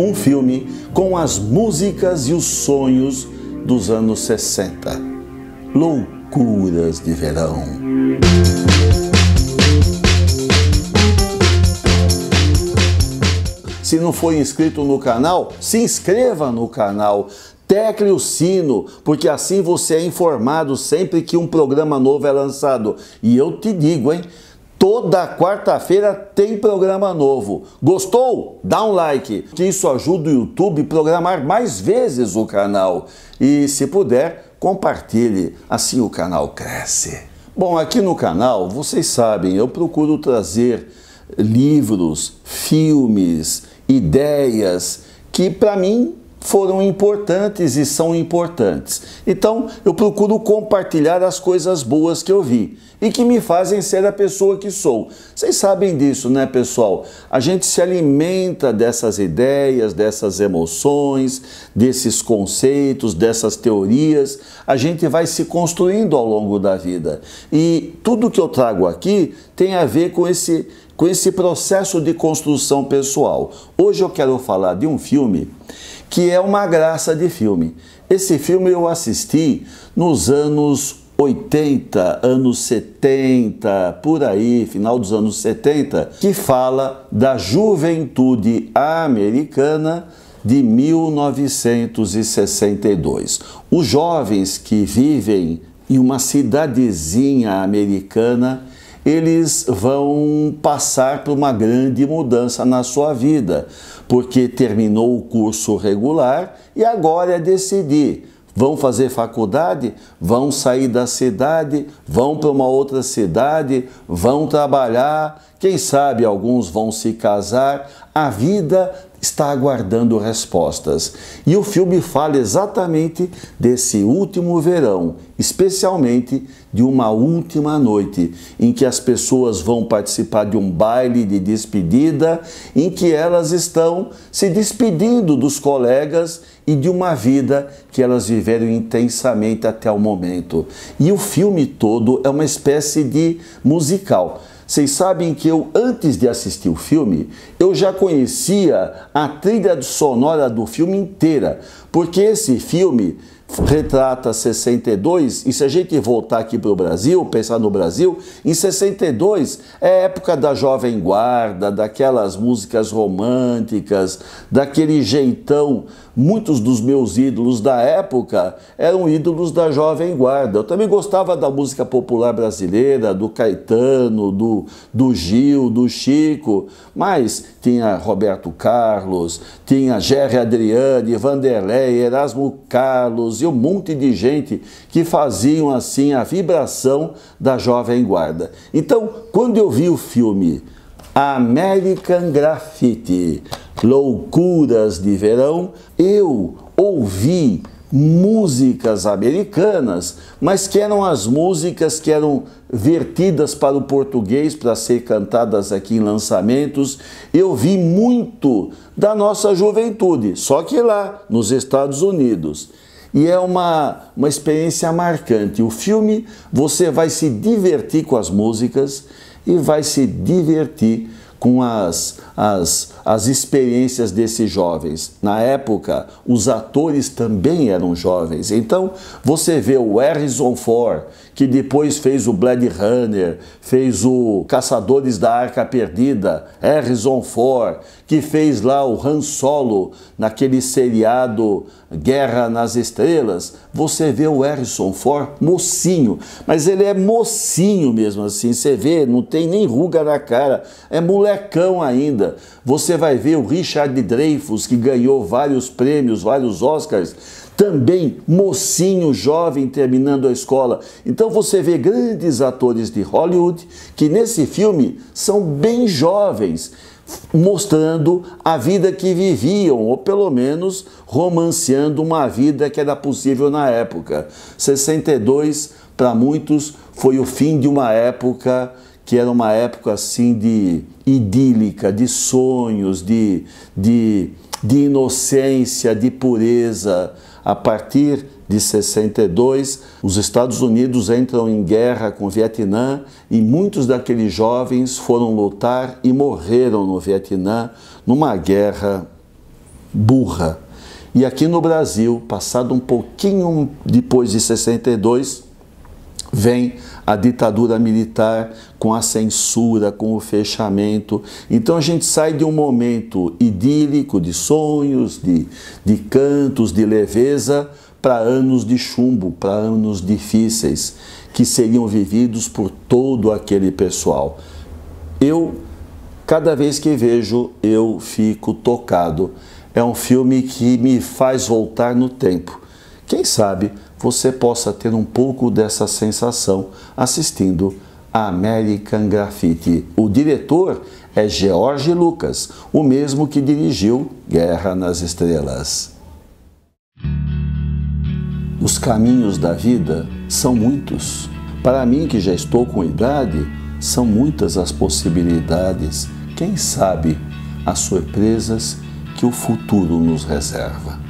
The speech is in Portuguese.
um filme com as músicas e os sonhos dos anos 60. Loucuras de verão. Se não foi inscrito no canal, se inscreva no canal. Tecle o sino, porque assim você é informado sempre que um programa novo é lançado. E eu te digo, hein? Toda quarta-feira tem programa novo. Gostou? Dá um like, que isso ajuda o YouTube a programar mais vezes o canal. E se puder, compartilhe, assim o canal cresce. Bom, aqui no canal, vocês sabem, eu procuro trazer livros, filmes, ideias que para mim foram importantes e são importantes. Então, eu procuro compartilhar as coisas boas que eu vi e que me fazem ser a pessoa que sou. Vocês sabem disso, né, pessoal? A gente se alimenta dessas ideias, dessas emoções, desses conceitos, dessas teorias. A gente vai se construindo ao longo da vida. E tudo que eu trago aqui tem a ver com esse com esse processo de construção pessoal. Hoje eu quero falar de um filme que é uma graça de filme. Esse filme eu assisti nos anos 80, anos 70, por aí, final dos anos 70, que fala da juventude americana de 1962. Os jovens que vivem em uma cidadezinha americana eles vão passar por uma grande mudança na sua vida, porque terminou o curso regular e agora é decidir. Vão fazer faculdade? Vão sair da cidade? Vão para uma outra cidade? Vão trabalhar? Quem sabe alguns vão se casar? A vida está aguardando respostas. E o filme fala exatamente desse último verão, especialmente de uma última noite, em que as pessoas vão participar de um baile de despedida, em que elas estão se despedindo dos colegas e de uma vida que elas viveram intensamente até o momento. E o filme todo é uma espécie de musical. Vocês sabem que eu, antes de assistir o filme, eu já conhecia a trilha sonora do filme inteira, porque esse filme retrata 62, e se a gente voltar aqui para o Brasil, pensar no Brasil, em 62 é época da Jovem Guarda, daquelas músicas românticas, daquele jeitão. Muitos dos meus ídolos da época eram ídolos da Jovem Guarda. Eu também gostava da música popular brasileira, do Caetano, do, do Gil, do Chico, mas tinha Roberto Carlos, tinha Jerry Adriane Vanderlei, Erasmo Carlos, produziu um monte de gente que faziam assim a vibração da Jovem Guarda. Então, quando eu vi o filme American Graffiti, Loucuras de Verão, eu ouvi músicas americanas, mas que eram as músicas que eram vertidas para o português para ser cantadas aqui em lançamentos. Eu vi muito da nossa juventude, só que lá nos Estados Unidos e é uma, uma experiência marcante. O filme, você vai se divertir com as músicas e vai se divertir com as, as as experiências desses jovens. Na época, os atores também eram jovens. Então, você vê o Harrison Ford, que depois fez o Blade Runner, fez o Caçadores da Arca Perdida, Harrison Ford, que fez lá o Han Solo naquele seriado Guerra nas Estrelas. Você vê o Harrison Ford mocinho, mas ele é mocinho mesmo assim. Você vê, não tem nem ruga na cara, é molecão ainda. Você vai ver o Richard Dreyfus que ganhou vários prêmios, vários Oscars, também mocinho jovem terminando a escola. Então você vê grandes atores de Hollywood que nesse filme são bem jovens, mostrando a vida que viviam, ou pelo menos romanceando uma vida que era possível na época. 62, para muitos, foi o fim de uma época que era uma época assim de idílica, de sonhos, de, de, de inocência, de pureza. A partir de 62, os Estados Unidos entram em guerra com o Vietnã e muitos daqueles jovens foram lutar e morreram no Vietnã numa guerra burra. E aqui no Brasil, passado um pouquinho depois de 62, vem a ditadura militar com a censura, com o fechamento. Então a gente sai de um momento idílico de sonhos, de, de cantos, de leveza, para anos de chumbo, para anos difíceis que seriam vividos por todo aquele pessoal. Eu, cada vez que vejo, eu fico tocado. É um filme que me faz voltar no tempo. Quem sabe você possa ter um pouco dessa sensação assistindo a American Graffiti. O diretor é George Lucas, o mesmo que dirigiu Guerra nas Estrelas. Os caminhos da vida são muitos. Para mim, que já estou com idade, são muitas as possibilidades, quem sabe as surpresas que o futuro nos reserva.